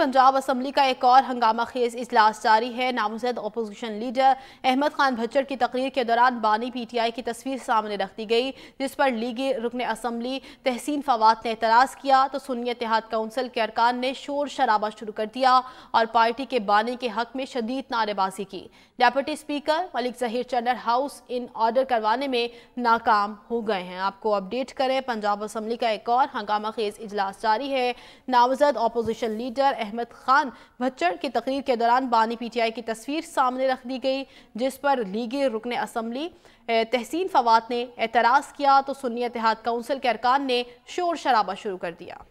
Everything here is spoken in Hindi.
पंजाब असम्बली का एक और हंगामा खेज इजलास जारी है नामजद अपोजिशन लीडर अहमद खान भच्चर की तकरीर के दौरान बानी पी टी आई की तस्वीर सामने रख दी गई जिस पर लीगी रुकन असम्बली तहसीन फवाद ने एतराज़ किया तो सुनिए तिहाद काउंसिल के अरकान ने शोर शराबा शुरू कर दिया और पार्टी के बानी के हक में शदीद नारेबाजी की deputy speaker Malik Zaheer Chandar house in order करवाने में नाकाम हो गए हैं आपको अपडेट करें पंजाब असम्बली का एक और हंगामा खेज इजलास जारी है नामजद अपोजिशन लीडर अहमद खान भच्चर की तकरीर के दौरान बानी पी टी आई की तस्वीर सामने रख दी गई जिस पर लीगी रुकन असम्बली तहसीन फवाद ने एतराज़ किया तो सुन्नी इतिहाद काउंसिल के अरकान ने शोर शराबा शुरू कर दिया